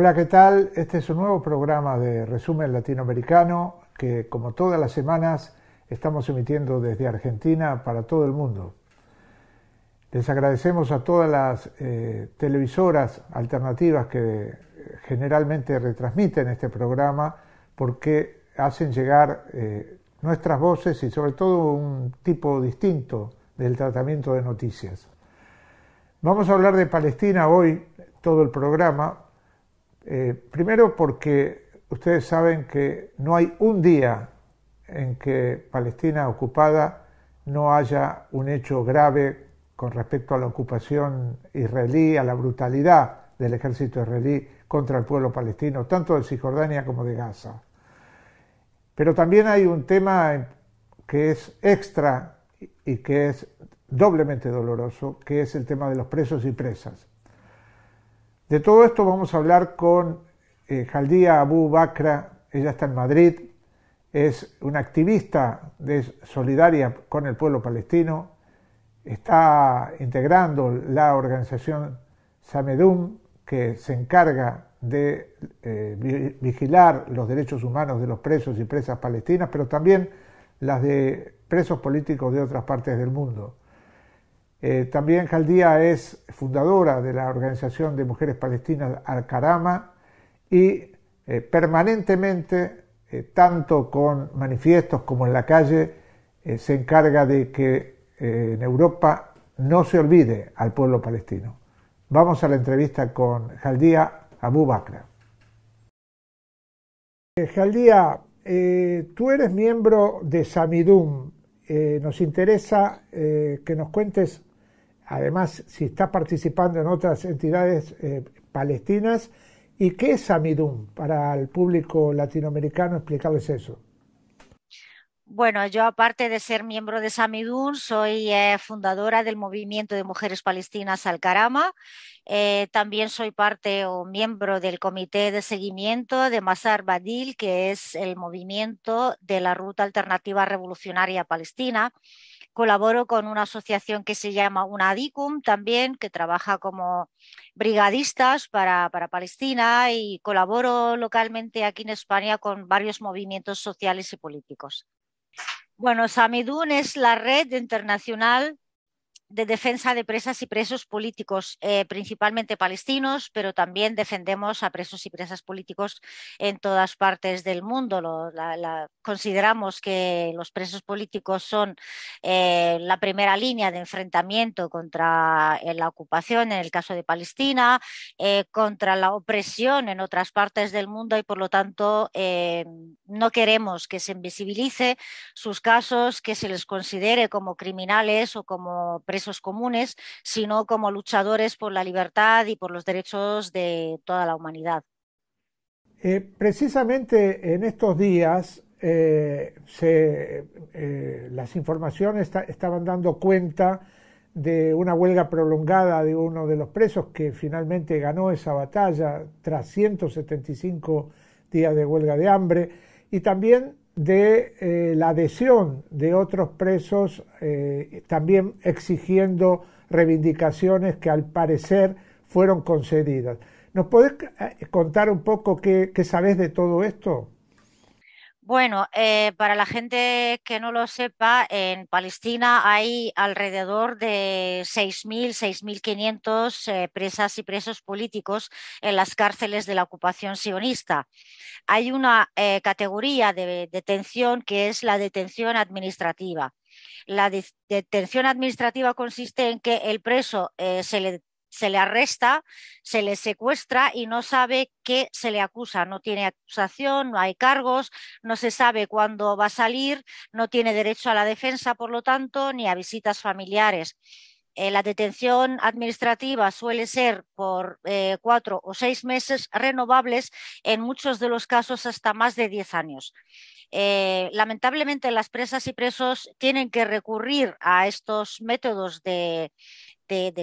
Hola, ¿qué tal? Este es un nuevo programa de Resumen Latinoamericano que, como todas las semanas, estamos emitiendo desde Argentina para todo el mundo. Les agradecemos a todas las eh, televisoras alternativas que generalmente retransmiten este programa porque hacen llegar eh, nuestras voces y sobre todo un tipo distinto del tratamiento de noticias. Vamos a hablar de Palestina hoy, todo el programa, eh, primero porque ustedes saben que no hay un día en que Palestina ocupada no haya un hecho grave con respecto a la ocupación israelí, a la brutalidad del ejército israelí contra el pueblo palestino, tanto de Cisjordania como de Gaza. Pero también hay un tema que es extra y que es doblemente doloroso, que es el tema de los presos y presas. De todo esto vamos a hablar con eh, Jaldía Abu Bakra, ella está en Madrid, es una activista de, solidaria con el pueblo palestino, está integrando la organización Samedum, que se encarga de eh, vigilar los derechos humanos de los presos y presas palestinas, pero también las de presos políticos de otras partes del mundo. Eh, también Jaldía es fundadora de la organización de mujeres palestinas Al-Karama y eh, permanentemente, eh, tanto con manifiestos como en la calle, se encarga de que en Europa no se olvide al pueblo palestino. Vamos a la entrevista con Jaldía Abu Bakra. Jaldía, tú eres miembro de Samidum, nos interesa que nos cuentes Además, si está participando en otras entidades eh, palestinas, ¿y qué es samidun para el público latinoamericano? Explicarles eso. Bueno, yo aparte de ser miembro de Samidun, soy eh, fundadora del movimiento de mujeres palestinas Al-Karama. Eh, también soy parte o miembro del comité de seguimiento de Masar Badil, que es el movimiento de la Ruta Alternativa Revolucionaria Palestina colaboro con una asociación que se llama UNADICUM también, que trabaja como brigadistas para, Palestina y colaboro localmente aquí en España con varios movimientos sociales y políticos. Bueno, Samidun es la red internacional de defensa de presas y presos políticos, eh, principalmente palestinos, pero también defendemos a presos y presas políticos en todas partes del mundo. consideramos que los presos políticos son eh, la primera línea de enfrentamiento contra eh, la ocupación en el caso de Palestina, contra la opresión en otras partes del mundo y por lo tanto no queremos que se invisibilice sus casos, que se les considere como criminales o como presos comunes, sino como luchadores por la libertad y por los derechos de toda la humanidad. Eh, precisamente en estos días eh, eh, las informaciones estaban dando cuenta de una huelga prolongada de uno de los presos que finalmente ganó esa batalla tras 175 días de huelga de hambre y también de eh, la adhesión de otros presos, eh, también exigiendo reivindicaciones que al parecer fueron concedidas. ¿Nos podés eh, contar un poco qué, qué sabes de todo esto? Bueno, eh, para la gente que no lo sepa, en Palestina hay alrededor de 6.000, 6.500 eh, presas y presos políticos en las cárceles de la ocupación sionista. Hay una eh, categoría de detención que es la detención administrativa. La detención administrativa consiste en que el preso se le se le arresta, se le secuestra y no sabe qué se le acusa. No tiene acusación, no hay cargos, no se sabe cuándo va a salir, no tiene derecho a la defensa, por lo tanto, ni a visitas familiares. Eh, la detención administrativa suele ser por eh, cuatro o seis meses renovables, en muchos de los casos hasta más de diez años. Eh, lamentablemente las presas y presos tienen que recurrir a estos métodos de,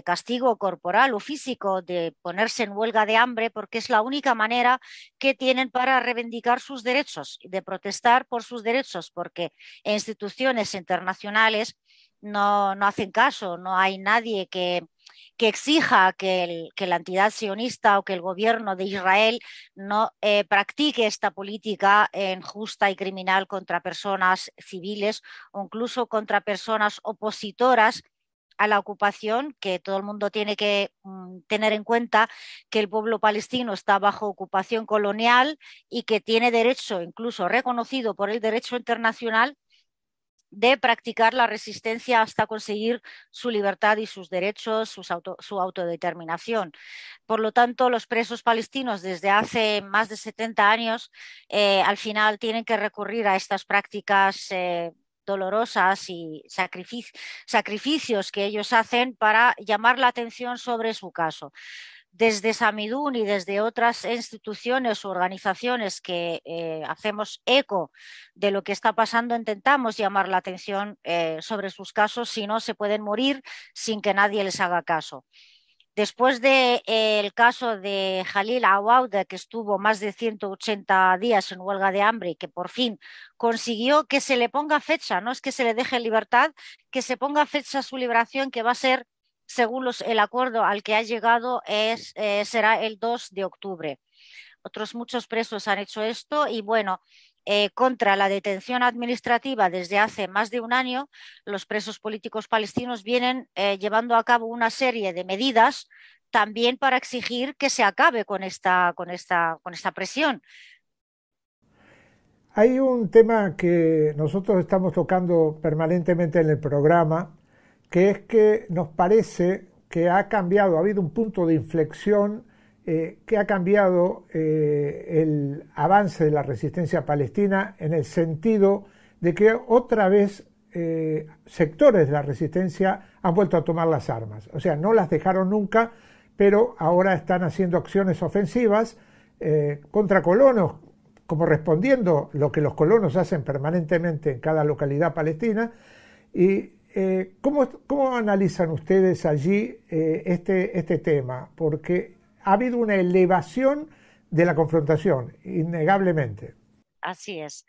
castigo corporal o físico, de ponerse en huelga de hambre, porque es la única manera que tienen para reivindicar sus derechos, y de protestar por sus derechos, porque instituciones internacionales no, no hacen caso, no hay nadie que, exija que, la entidad sionista o que el gobierno de Israel no eh, practique esta política injusta y criminal contra personas civiles o incluso contra personas opositoras a la ocupación, que todo el mundo tiene que mm, tener en cuenta que el pueblo palestino está bajo ocupación colonial y que tiene derecho, incluso reconocido por el derecho internacional, de practicar la resistencia hasta conseguir su libertad y sus derechos, su autodeterminación. Por lo tanto, los presos palestinos desde hace más de 70 años eh, al final tienen que recurrir a estas prácticas. Eh, dolorosas y sacrificios que ellos hacen para llamar la atención sobre su caso desde Samidun y desde otras instituciones u organizaciones que eh, hacemos eco de lo que está pasando, intentamos llamar la atención eh, sobre sus casos, si no se pueden morir sin que nadie les haga caso. Después del eh, caso de Jalil Awauda, que estuvo más de 180 días en huelga de hambre y que por fin consiguió que se le ponga fecha, no es que se le deje libertad, que se ponga fecha su liberación, que va a ser según el acuerdo al que ha llegado, eh, será el 2 de octubre. Otros muchos presos han hecho esto y bueno, eh, contra la detención administrativa desde hace más de un año, los presos políticos palestinos vienen eh, llevando a cabo una serie de medidas también para exigir que se acabe con esta, con esta, con esta presión. Hay un tema que nosotros estamos tocando permanentemente en el programa que es que nos parece que ha cambiado, ha habido un punto de inflexión eh, que ha cambiado eh, el avance de la resistencia palestina en el sentido de que otra vez eh, sectores de la resistencia han vuelto a tomar las armas. O sea, no las dejaron nunca, pero ahora están haciendo acciones ofensivas contra colonos, como respondiendo lo que los colonos hacen permanentemente en cada localidad palestina. Y eh, ¿cómo, analizan ustedes allí eh, este, este tema? Porque ha habido una elevación de la confrontación, innegablemente. Así es.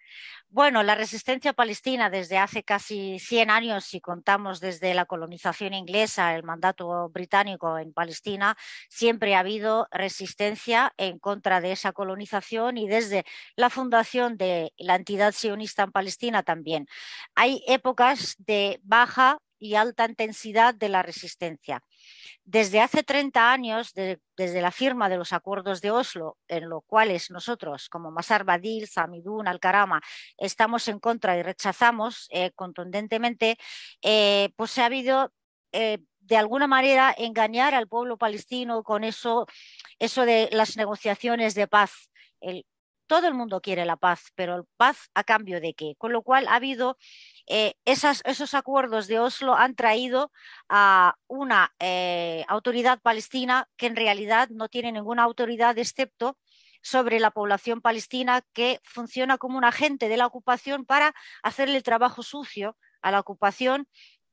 Bueno, la resistencia palestina desde hace casi 100 años, si contamos desde la colonización inglesa, el mandato británico en Palestina, siempre ha habido resistencia en contra de esa colonización y desde la fundación de la entidad sionista en Palestina también. Hay épocas de baja y alta intensidad de la resistencia desde hace 30 años, desde la firma de los acuerdos de Oslo, en los cuales nosotros, como Masar Badil, Samidun, karama estamos en contra y rechazamos eh, contundentemente, eh, pues se ha habido eh, de alguna manera engañar al pueblo palestino con eso, eso de las negociaciones de paz todo el mundo quiere la paz, pero paz a cambio de qué. Con lo cual ha habido eh, esos acuerdos de Oslo han traído a una eh, autoridad palestina que en realidad no tiene ninguna autoridad excepto sobre la población palestina que funciona como un agente de la ocupación para hacerle el trabajo sucio a la ocupación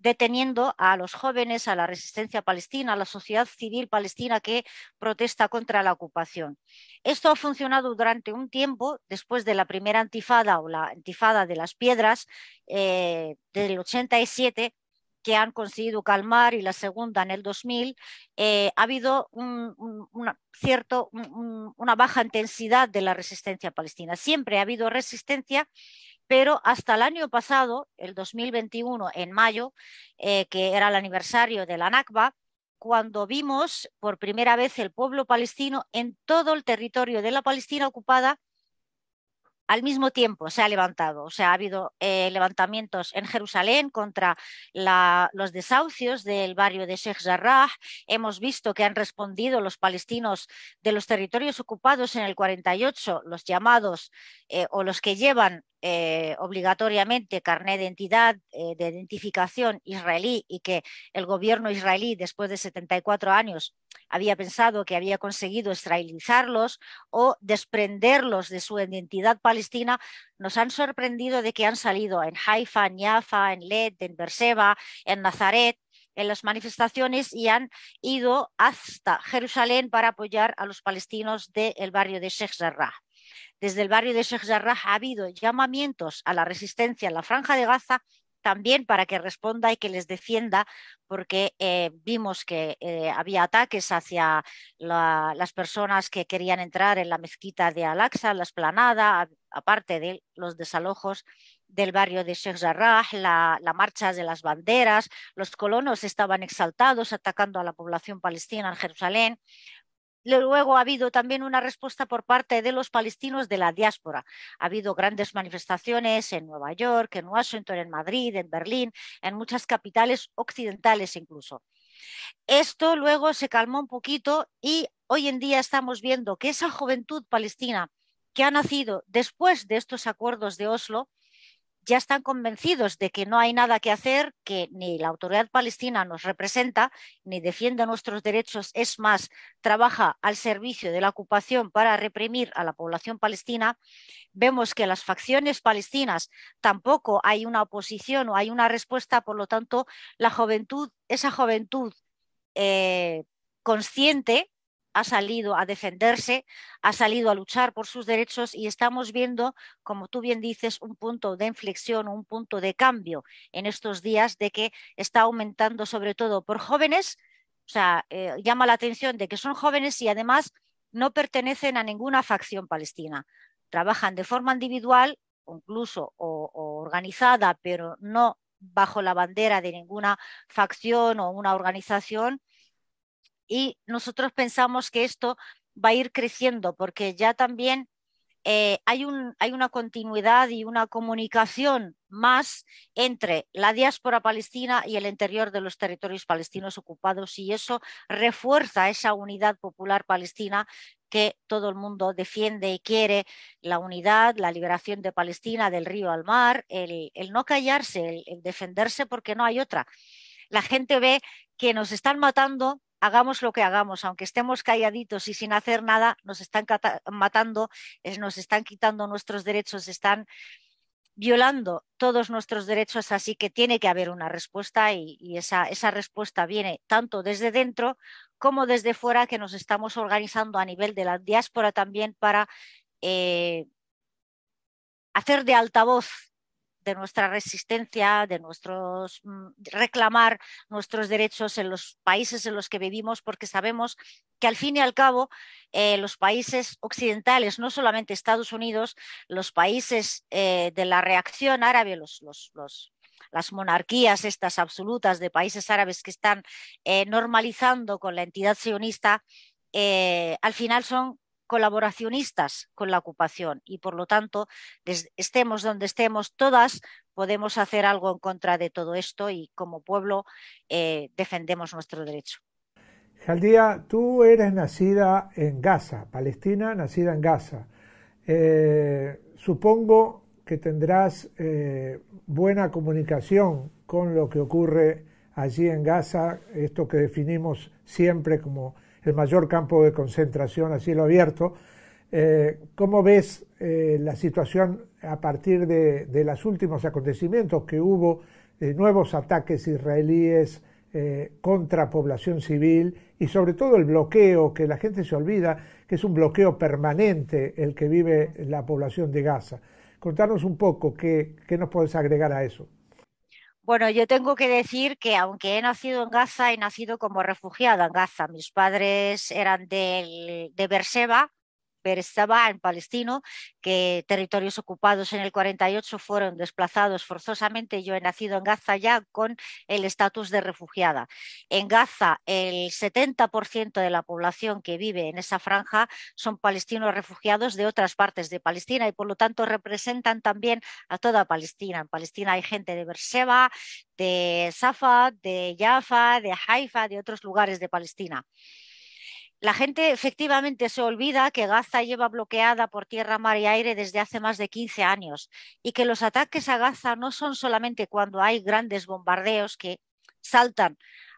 deteniendo a los jóvenes, a la resistencia palestina, a la sociedad civil palestina que protesta contra la ocupación. Esto ha funcionado durante un tiempo, después de la primera antifada o la antifada de las piedras eh, del 87, que han conseguido calmar y la segunda en el 2000, eh, ha habido un, cierto, una baja intensidad de la resistencia palestina. Siempre ha habido resistencia pero hasta el año pasado, el 2021, en mayo, eh, que era el aniversario de la Nakba, cuando vimos por primera vez el pueblo palestino en todo el territorio de la Palestina ocupada, al mismo tiempo se ha levantado. O sea, ha habido eh, levantamientos en Jerusalén contra los desahucios del barrio de Sheikh Jarrah. Hemos visto que han respondido los palestinos de los territorios ocupados en el 48, los llamados eh, o los que llevan eh, obligatoriamente carné de identidad, eh, de identificación israelí y que el gobierno israelí después de 74 años había pensado que había conseguido israelizarlos o desprenderlos de su identidad palestina, nos han sorprendido de que han salido en Haifa, en Jaffa, en Led, en Berseba, en Nazaret, en las manifestaciones y han ido hasta Jerusalén para apoyar a los palestinos del barrio de Sheikh Jarrah. Desde el barrio de Sheikh Jarrah ha habido llamamientos a la resistencia en la franja de Gaza también para que responda y que les defienda, porque eh, vimos que eh, había ataques hacia las personas que querían entrar en la mezquita de Al-Aqsa, la esplanada, aparte de los desalojos del barrio de Sheikh Jarrah, la, la, marcha de las banderas, los colonos estaban exaltados atacando a la población palestina en Jerusalén, Luego ha habido también una respuesta por parte de los palestinos de la diáspora. Ha habido grandes manifestaciones en Nueva York, en Washington, en Madrid, en Berlín, en muchas capitales occidentales incluso. Esto luego se calmó un poquito y hoy en día estamos viendo que esa juventud palestina que ha nacido después de estos acuerdos de Oslo ya están convencidos de que no hay nada que hacer, que ni la autoridad palestina nos representa, ni defiende nuestros derechos, es más, trabaja al servicio de la ocupación para reprimir a la población palestina, vemos que las facciones palestinas tampoco hay una oposición o hay una respuesta, por lo tanto, la juventud, esa juventud eh, consciente ha salido a defenderse, ha salido a luchar por sus derechos y estamos viendo, como tú bien dices, un punto de inflexión, un punto de cambio en estos días de que está aumentando sobre todo por jóvenes, o sea, eh, llama la atención de que son jóvenes y además no pertenecen a ninguna facción palestina. Trabajan de forma individual, incluso o organizada, pero no bajo la bandera de ninguna facción o una organización y nosotros pensamos que esto va a ir creciendo porque ya también eh, hay, un, hay una continuidad y una comunicación más entre la diáspora palestina y el interior de los territorios palestinos ocupados y eso refuerza esa unidad popular palestina que todo el mundo defiende y quiere, la unidad, la liberación de Palestina del río al mar, el, el no callarse, el defenderse porque no hay otra. La gente ve que nos están matando hagamos lo que hagamos, aunque estemos calladitos y sin hacer nada, nos están matando, nos están quitando nuestros derechos, están violando todos nuestros derechos, así que tiene que haber una respuesta y, esa, respuesta viene tanto desde dentro como desde fuera, que nos estamos organizando a nivel de la diáspora también para eh, hacer de altavoz de nuestra resistencia, de nuestros mm, reclamar nuestros derechos en los países en los que vivimos, porque sabemos que al fin y al cabo eh, los países occidentales, no solamente Estados Unidos, los países eh, de la reacción árabe, los, las monarquías estas absolutas de países árabes que están eh, normalizando con la entidad sionista, al final son colaboracionistas con la ocupación y por lo tanto, estemos donde estemos, todas podemos hacer algo en contra de todo esto y como pueblo eh, defendemos nuestro derecho. Jaldía, tú eres nacida en Gaza, Palestina, nacida en Gaza. Eh, supongo que tendrás eh, buena comunicación con lo que ocurre allí en Gaza, esto que definimos siempre como el mayor campo de concentración a cielo abierto. Eh, ¿Cómo ves eh, la situación a partir de, los últimos acontecimientos que hubo, eh, nuevos ataques israelíes contra población civil y sobre todo el bloqueo, que la gente se olvida que es un bloqueo permanente el que vive la población de Gaza? Contanos un poco qué, qué nos puedes agregar a eso. Bueno, yo tengo que decir que aunque he nacido en Gaza, he nacido como refugiada en Gaza. Mis padres eran del, de Berseba en palestino, que territorios ocupados en el 48 fueron desplazados forzosamente. Yo he nacido en Gaza ya con el estatus de refugiada. En Gaza, el 70% de la población que vive en esa franja son palestinos refugiados de otras partes de Palestina y por lo tanto representan también a toda Palestina. En Palestina hay gente de Berseba, de Safa, de Jaffa, de Haifa, de otros lugares de Palestina. La gente efectivamente se olvida que Gaza lleva bloqueada por tierra, mar y aire desde hace más de 15 años y que los ataques a Gaza no son solamente cuando hay grandes bombardeos que saltan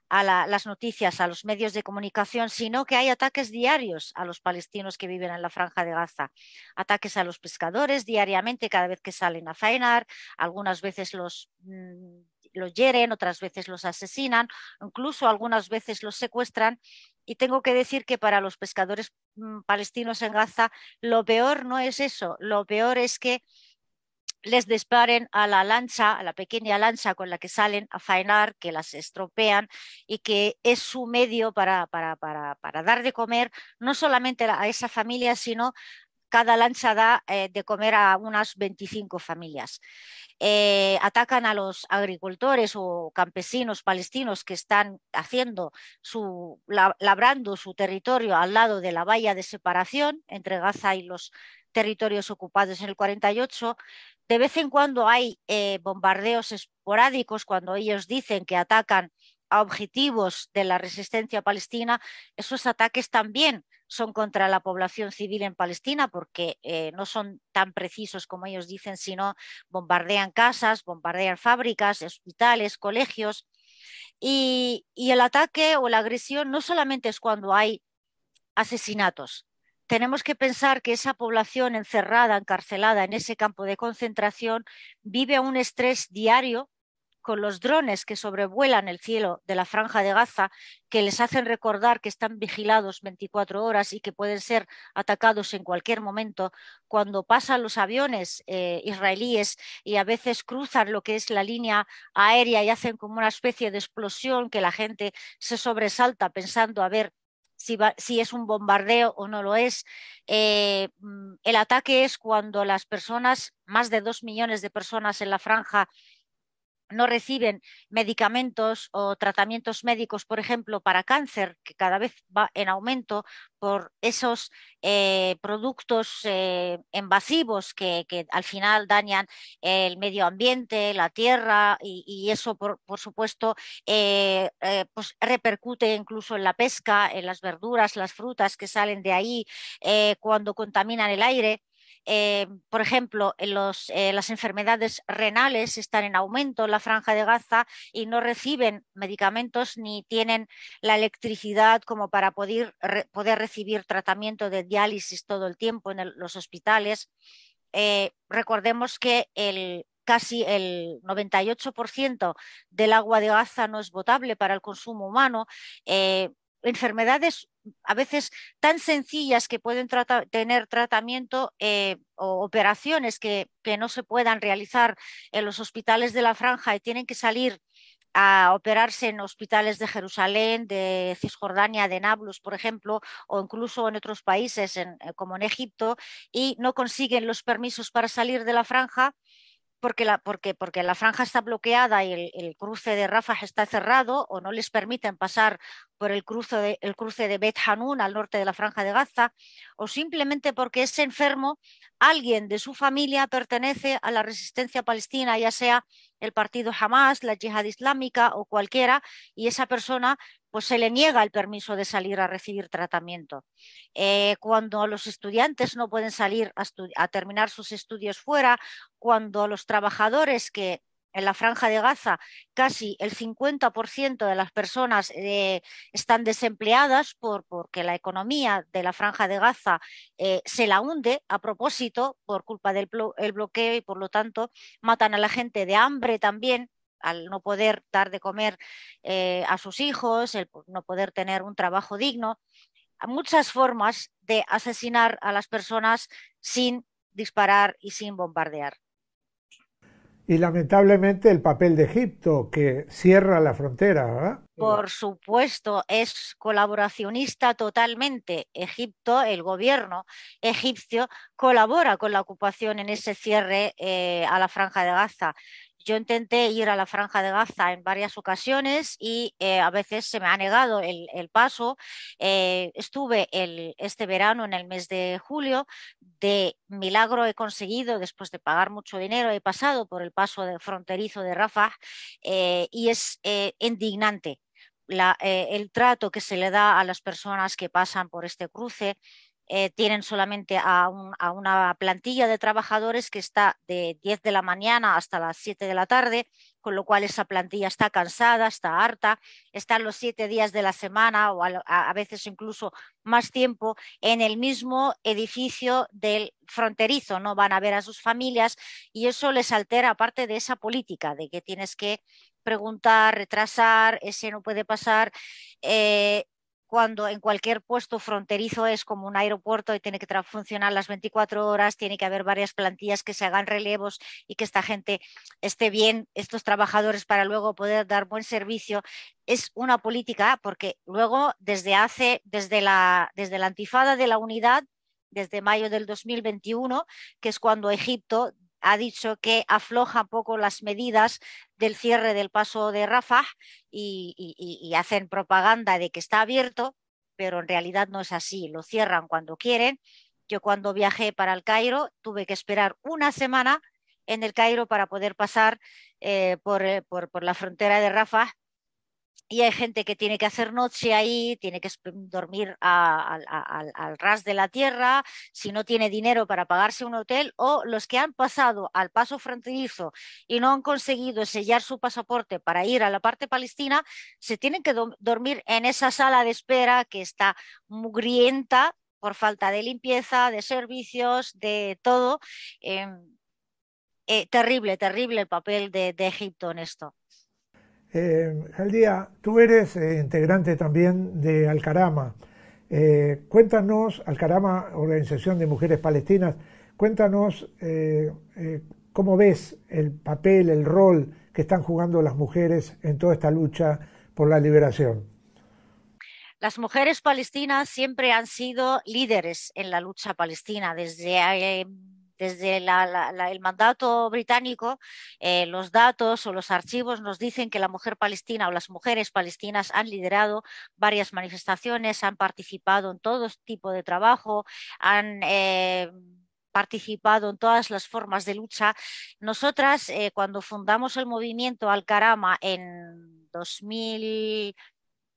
a las noticias, a los medios de comunicación, sino que hay ataques diarios a los palestinos que viven en la franja de Gaza. Ataques a los pescadores diariamente cada vez que salen a faenar, algunas veces los mm, los hieren, otras veces los asesinan, incluso algunas veces los secuestran. Y tengo que decir que para los pescadores mm, palestinos en Gaza, lo peor no es eso, lo peor es que les disparen a la lancha, a la pequeña lancha con la que salen a faenar, que las estropean y que es su medio para, para, para dar de comer no solamente a esa familia, sino cada lancha da eh, de comer a unas 25 familias. Eh, atacan a los agricultores o campesinos palestinos que están haciendo su, labrando su territorio al lado de la valla de separación entre Gaza y los territorios ocupados en el 48. De vez en cuando hay eh, bombardeos esporádicos cuando ellos dicen que atacan a objetivos de la resistencia palestina, esos ataques también son contra la población civil en Palestina porque eh, no son tan precisos como ellos dicen, sino bombardean casas, bombardean fábricas, hospitales, colegios. Y, y el ataque o la agresión no solamente es cuando hay asesinatos. Tenemos que pensar que esa población encerrada, encarcelada en ese campo de concentración, vive un estrés diario con los drones que sobrevuelan el cielo de la franja de Gaza, que les hacen recordar que están vigilados 24 horas y que pueden ser atacados en cualquier momento, cuando pasan los aviones eh, israelíes y a veces cruzan lo que es la línea aérea y hacen como una especie de explosión que la gente se sobresalta pensando a ver si, es un bombardeo o no lo es. Eh, mm, el ataque es cuando las personas, más de dos millones de personas en la franja no reciben medicamentos o tratamientos médicos, por ejemplo, para cáncer, que cada vez va en aumento por esos eh, productos invasivos eh, que, al final dañan el medio ambiente, la tierra, y, eso, por, supuesto, eh, pues repercute incluso en la pesca, en las verduras, las frutas que salen de ahí, cuando contaminan el aire. Eh, por ejemplo, eh, las enfermedades renales están en aumento en la franja de Gaza y no reciben medicamentos ni tienen la electricidad como para poder, recibir tratamiento de diálisis todo el tiempo en los hospitales. Eh, recordemos que casi el 98% del agua de Gaza no es potable para el consumo humano enfermedades a veces tan sencillas que pueden tener tratamiento eh, o operaciones que, no se puedan realizar en los hospitales de la franja y tienen que salir a operarse en hospitales de Jerusalén, de Cisjordania, de Nablus, por ejemplo, o incluso en otros países eh, como en Egipto, y no consiguen los permisos para salir de la franja, porque la, franja está bloqueada y el, el, cruce de Rafah está cerrado o no les permiten pasar por el cruce de, el cruce de Bet Hanun al norte de la Franja de Gaza, o simplemente porque es enfermo, alguien de su familia pertenece a la resistencia palestina, ya sea el partido Hamas, la Yihad Islámica o cualquiera, y esa persona pues se le niega el permiso de salir a recibir tratamiento. Eh, cuando los estudiantes no pueden salir a terminar sus estudios fuera, cuando los trabajadores que en la franja de Gaza casi el 50% de las personas eh, están desempleadas por, porque la economía de la franja de Gaza eh, se la hunde a propósito por culpa del bloqueo y por lo tanto matan a la gente de hambre también al no poder dar de comer eh, a sus hijos, el no poder tener un trabajo digno, muchas formas de asesinar a las personas sin disparar y sin bombardear y lamentablemente el papel de Egipto, que cierra la frontera, Por supuesto, es colaboracionista totalmente. Egipto, el gobierno egipcio, colabora con la ocupación en ese cierre eh, a la franja de Gaza yo intenté ir a la franja de Gaza en varias ocasiones y eh, a veces se me ha negado el, paso. Eh, estuve este verano, en el mes de julio, de milagro he conseguido, después de pagar mucho dinero, he pasado por el paso de fronterizo de Rafah eh, y es indignante el trato que se le da a las personas que pasan por este cruce, eh, tienen solamente a, una plantilla de trabajadores que está de 10 de la mañana hasta las 7 de la tarde, con lo cual esa plantilla está cansada, está harta, están los siete días de la semana o a, veces incluso más tiempo en el mismo edificio del fronterizo, no van a ver a sus familias y eso les altera parte de esa política de que tienes que preguntar, retrasar, ese no puede pasar. Eh, cuando en cualquier puesto fronterizo es como un aeropuerto y tiene que funcionar las 24 horas, tiene que haber varias plantillas que se hagan relevos y que esta gente esté bien, estos trabajadores para luego poder dar buen servicio. Es una política porque luego desde hace, desde la, desde la antifada de la unidad, desde mayo del 2021, que es cuando Egipto ha dicho que afloja un poco las medidas del cierre del paso de Rafah y, hacen propaganda de que está abierto, pero en realidad no es así, lo cierran cuando quieren. Yo cuando viajé para el Cairo tuve que esperar una semana en el Cairo para poder pasar eh, eh, por, por, la frontera de Rafah y hay gente que tiene que hacer noche ahí, tiene que dormir al ras de la tierra, si no tiene dinero para pagarse un hotel, o los que han pasado al paso fronterizo y no han conseguido sellar su pasaporte para ir a la parte palestina, se tienen que dormir en esa sala de espera que está mugrienta por falta de limpieza, de servicios, de todo. Em, eh, terrible, terrible el papel de Egipto en esto. Jaldía, eh, tú eres eh, integrante también de Alcarama. Eh, cuéntanos, Alcarama, Organización de Mujeres Palestinas, cuéntanos cómo ves el papel, el rol que están jugando las mujeres en toda esta lucha por la liberación. Las mujeres palestinas siempre han sido líderes en la lucha palestina desde desde el mandato británico, eh, los datos o los archivos nos dicen que la mujer palestina o las mujeres palestinas han liderado varias manifestaciones, han participado en todo tipo de trabajo, han... Eh, participado en todas las formas de lucha. Nosotras, eh, cuando fundamos el movimiento Al-Karama en 2000,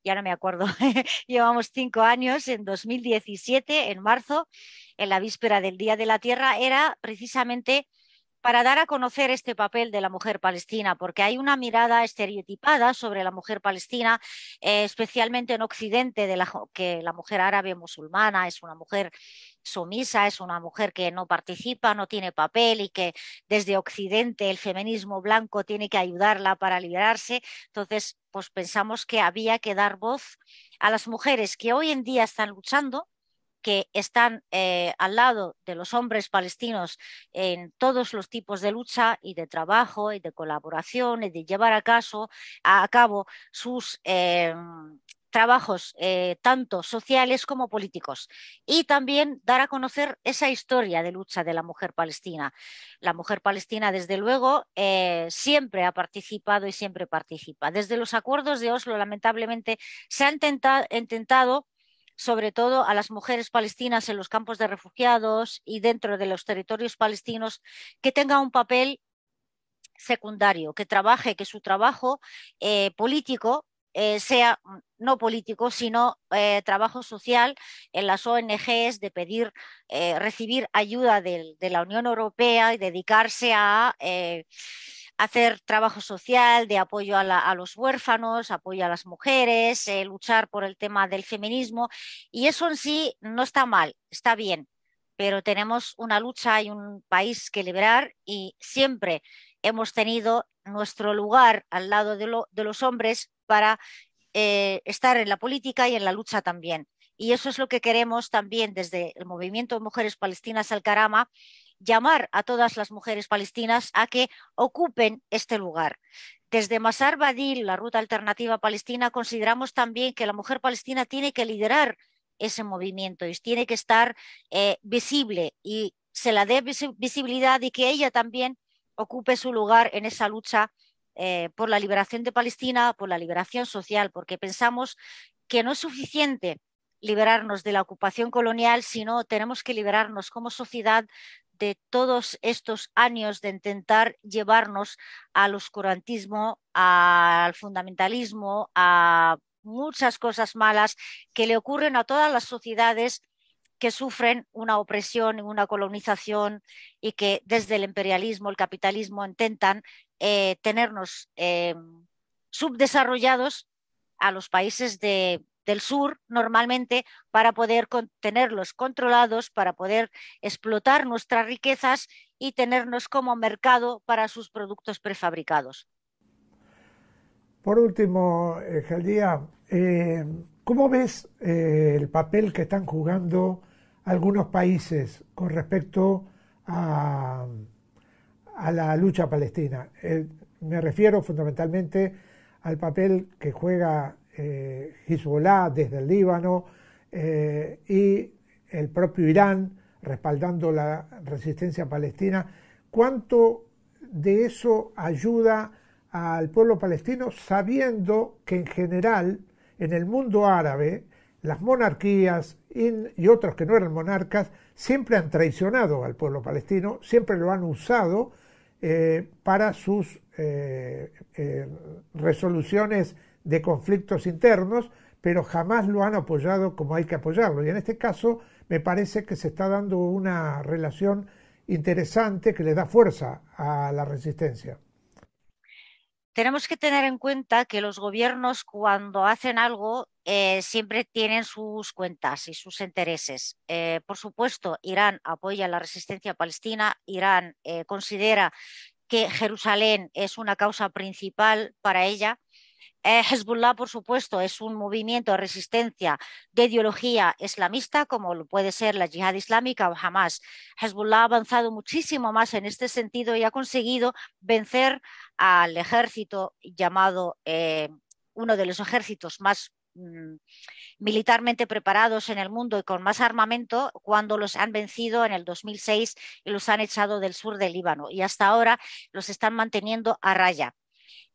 ya no me acuerdo, llevamos cinco años, en 2017, en marzo, en la víspera del Día de la Tierra, era precisamente para dar a conocer este papel de la mujer palestina, porque hay una mirada estereotipada sobre la mujer palestina, eh, especialmente en Occidente, que la mujer árabe musulmana es una mujer sumisa, es una mujer que no participa, no tiene papel y que desde Occidente el feminismo blanco tiene que ayudarla para liberarse. Entonces, pues pensamos que había que dar voz a las mujeres que hoy en día están luchando, que están eh, al lado de los hombres palestinos en todos los tipos de lucha y de trabajo y de colaboración y de llevar a, caso, cabo sus em, trabajos eh, tanto sociales como políticos y también dar a conocer esa historia de lucha de la mujer palestina. La mujer palestina, desde luego, eh, siempre ha participado y siempre participa. Desde los acuerdos de Oslo, lamentablemente, se ha intentado sobre todo a las mujeres palestinas en los campos de refugiados y dentro de los territorios palestinos, que tenga un papel secundario, que trabaje, que su trabajo eh, político eh, sea no político, sino eh, trabajo social en las ONGs, de pedir, eh, recibir ayuda de, la Unión Europea y dedicarse a hacer trabajo social, de apoyo a, los huérfanos, apoyo a las mujeres, luchar por el tema del feminismo. Y eso en sí no está mal, está bien, pero tenemos una lucha y un país que liberar y siempre hemos tenido nuestro lugar al lado de los hombres para eh, estar en la política y en la lucha también. Y eso es lo que queremos también desde el movimiento de mujeres palestinas al Karama, llamar a todas las mujeres palestinas a que ocupen este lugar. Desde Masar Badil, la ruta alternativa palestina, consideramos también que la mujer palestina tiene que liderar ese movimiento y tiene que estar eh, visible y se la dé visibilidad y que ella también ocupe su lugar en esa lucha eh, por la liberación de Palestina, por la liberación social, porque pensamos que no es suficiente liberarnos de la ocupación colonial, sino tenemos que liberarnos como sociedad de todos estos años de intentar llevarnos al oscurantismo, al fundamentalismo, a muchas cosas malas que le ocurren a todas las sociedades que sufren una opresión, y una colonización y que desde el imperialismo, el capitalismo, intentan eh, tenernos eh, subdesarrollados a los países de, del sur normalmente para poder tenerlos controlados, para poder explotar nuestras riquezas y tenernos como mercado para sus productos prefabricados. Por último, Galdía, eh, ¿cómo ves el papel que están jugando algunos países con respecto a, la lucha palestina. me refiero fundamentalmente al papel que juega eh, Hezbollah desde el Líbano eh, y el propio Irán respaldando la resistencia palestina. ¿Cuánto de eso ayuda al pueblo palestino sabiendo que en general en el mundo árabe las monarquías, y otros que no eran monarcas, siempre han traicionado al pueblo palestino, siempre lo han usado eh, para sus eh, eh, resoluciones de conflictos internos, pero jamás lo han apoyado como hay que apoyarlo. Y en este caso me parece que se está dando una relación interesante que le da fuerza a la resistencia tenemos que tener en cuenta que los gobiernos cuando hacen algo eh, siempre tienen sus cuentas y sus intereses. Eh, por supuesto, Irán apoya la resistencia palestina, Irán eh, considera que Jerusalén es una causa principal para ella eh, Hezbollah, por supuesto, es un movimiento de resistencia de ideología islamista, como puede ser la yihad islámica o Hamas. Hezbollah ha avanzado muchísimo más en este sentido y ha conseguido vencer al ejército llamado, eh, uno de los ejércitos más mm, militarmente preparados en el mundo y con más armamento cuando los han vencido en el 2006 y los han echado del sur del Líbano. Y hasta ahora los están manteniendo a raya.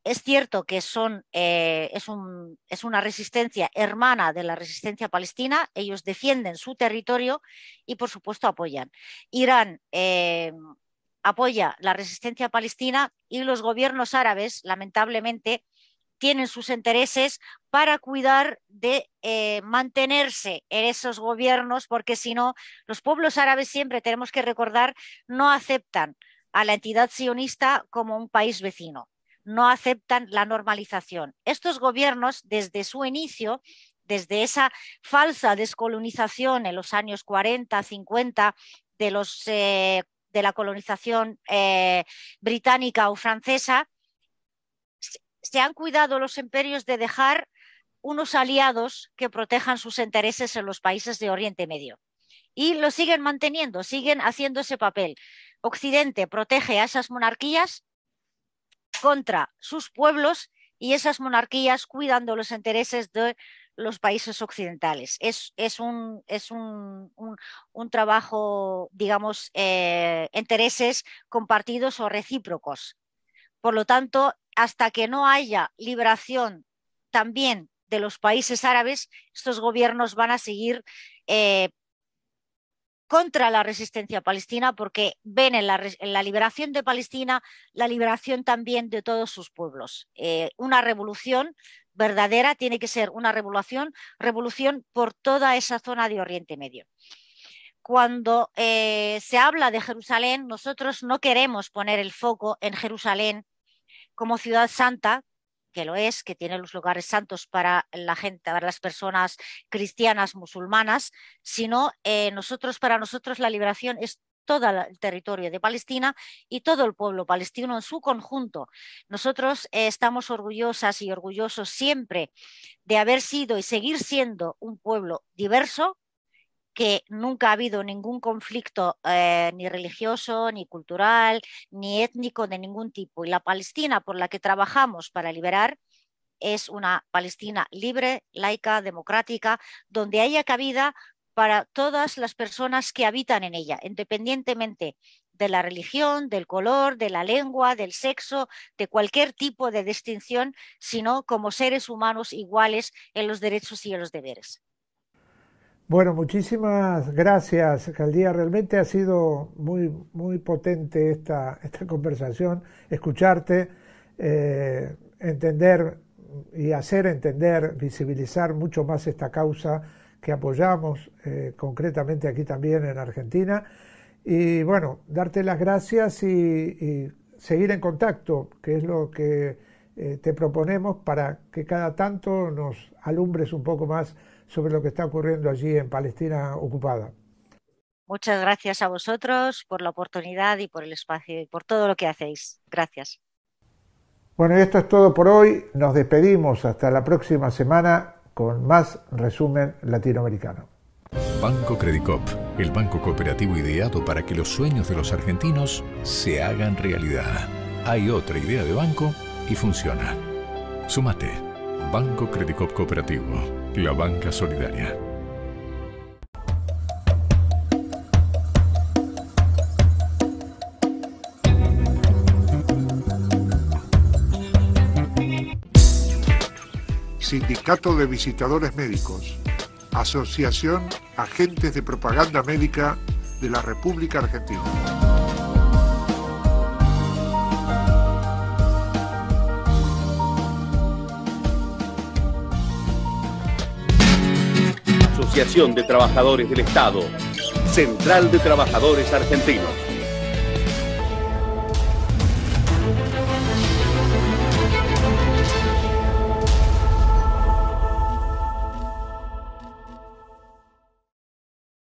Es cierto que son, eh, es, una resistencia hermana de la resistencia palestina, ellos defienden su territorio y por supuesto apoyan. Irán eh, apoya la resistencia palestina y los gobiernos árabes, lamentablemente, tienen sus intereses para cuidar de eh, mantenerse en esos gobiernos, porque si no, los pueblos árabes siempre, tenemos que recordar, no aceptan a la entidad sionista como un país vecino no aceptan la normalización. Estos gobiernos, desde su inicio, desde esa falsa descolonización en los años 40, 50 eh, de, la colonización eh, británica o francesa, se han cuidado los imperios de dejar unos aliados que protejan sus intereses en los países de Oriente Medio. Y lo siguen manteniendo, siguen haciendo ese papel. Occidente protege a esas monarquías contra sus pueblos y esas monarquías cuidando los intereses de los países occidentales. Es, un, es un, trabajo, digamos, eh, intereses compartidos o recíprocos. Por lo tanto, hasta que no haya liberación también de los países árabes, estos gobiernos van a seguir eh, contra la resistencia palestina porque ven en la, liberación de Palestina la liberación también de todos sus pueblos. Eh, una revolución verdadera tiene que ser una revolución, revolución por toda esa zona de Oriente Medio. Cuando eh, se habla de Jerusalén, nosotros no queremos poner el foco en Jerusalén como ciudad santa, que lo es, que tiene los lugares santos para la gente, para las personas cristianas, musulmanas, sino eh, nosotros, para nosotros la liberación es todo el territorio de Palestina y todo el pueblo palestino en su conjunto. Nosotros eh, estamos orgullosas y orgullosos siempre de haber sido y seguir siendo un pueblo diverso, que nunca ha habido ningún conflicto eh, ni religioso, ni cultural, ni étnico de ningún tipo. Y la Palestina por la que trabajamos para liberar es una Palestina libre, laica, democrática, donde haya cabida para todas las personas que habitan en ella, independientemente de la religión, del color, de la lengua, del sexo, de cualquier tipo de distinción, sino como seres humanos iguales en los derechos y en los deberes. Bueno, muchísimas gracias, Caldía. Realmente ha sido muy, muy potente esta, esta conversación, escucharte, eh, entender y hacer entender, visibilizar mucho más esta causa que apoyamos eh, concretamente aquí también en Argentina. Y bueno, darte las gracias y, seguir en contacto, que es lo que eh, te proponemos para que cada tanto nos alumbres un poco más sobre lo que está ocurriendo allí en Palestina ocupada. Muchas gracias a vosotros por la oportunidad y por el espacio y por todo lo que hacéis. Gracias. Bueno, y esto es todo por hoy. Nos despedimos hasta la próxima semana con más resumen latinoamericano. Banco Credicop, el banco cooperativo ideado para que los sueños de los argentinos se hagan realidad. Hay otra idea de banco y funciona. Sumate. Banco Credicop Cooperativo, la banca solidaria. Sindicato de Visitadores Médicos, Asociación Agentes de Propaganda Médica de la República Argentina. Asociación de Trabajadores del Estado, Central de Trabajadores Argentinos.